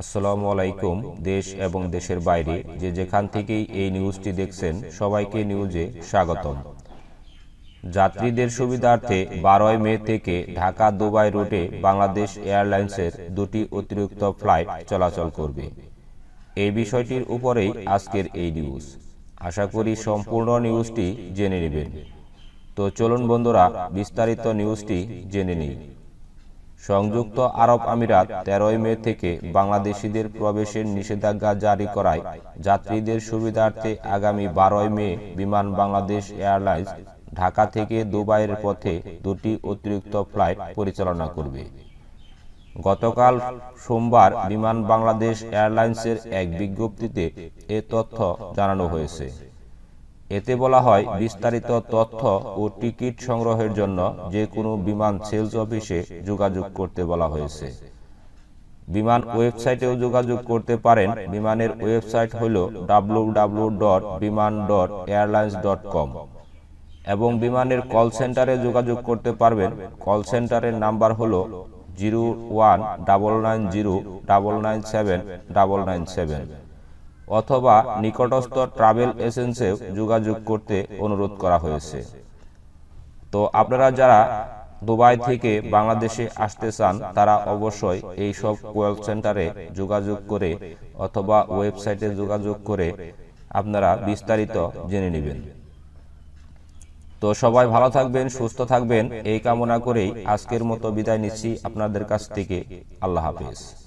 আসসালামু আলাইকুম দেশ এবং দেশের বাইরে যে যেখান থেকেই এই নিউজটি দেখছেন সবাইকে নিউজে স্বাগতম যাত্রীদের সুবিধার্থে বারোই মে থেকে ঢাকা দুবাই রুটে বাংলাদেশ এয়ারলাইন্সের দুটি অতিরিক্ত ফ্লাইট চলাচল করবে এই বিষয়টির উপরেই আজকের এই নিউজ আশা করি সম্পূর্ণ নিউজটি জেনে নেবেন তো চলুন বন্ধুরা বিস্তারিত নিউজটি জেনে নিই সংযুক্ত আরব আমিরাত তেরোই মে থেকে বাংলাদেশিদের প্রবেশের নিষেধাজ্ঞা জারি করায় যাত্রীদের সুবিধার্থে আগামী বারোই মে বিমান বাংলাদেশ এয়ারলাইন্স ঢাকা থেকে দুবাইয়ের পথে দুটি অতিরিক্ত ফ্লাইট পরিচালনা করবে গতকাল সোমবার বিমান বাংলাদেশ এয়ারলাইন্সের এক বিজ্ঞপ্তিতে এ তথ্য জানানো হয়েছে এতে বলা হয় বিস্তারিত তথ্য ও টিকিট সংগ্রহের জন্য যে কোনো বিমান সেলস অফিসে যোগাযোগ করতে বলা হয়েছে বিমান ওয়েবসাইটেও যোগাযোগ করতে পারেন বিমানের ওয়েবসাইট হল ডাব্লিউ এবং বিমানের কল সেন্টারে যোগাযোগ করতে পারবেন কল সেন্টারের নাম্বার হল zero one double nine zero double nine seven double nine seven অথবা নিকটস্থ ট্রাভেল এসেন্সে যোগাযোগ করতে অনুরোধ করা হয়েছে তো আপনারা যারা দুবাই থেকে বাংলাদেশে আসতে চান তারা অবশ্যই এই সব কোয়েল সেন্টারে যোগাযোগ করে অথবা ওয়েবসাইটে যোগাযোগ করে আপনারা বিস্তারিত জেনে নেবেন তো সবাই ভালো থাকবেন সুস্থ থাকবেন এই কামনা করেই আজকের মতো বিদায় নিচ্ছি আপনাদের কাছ থেকে আল্লাহ হাফিজ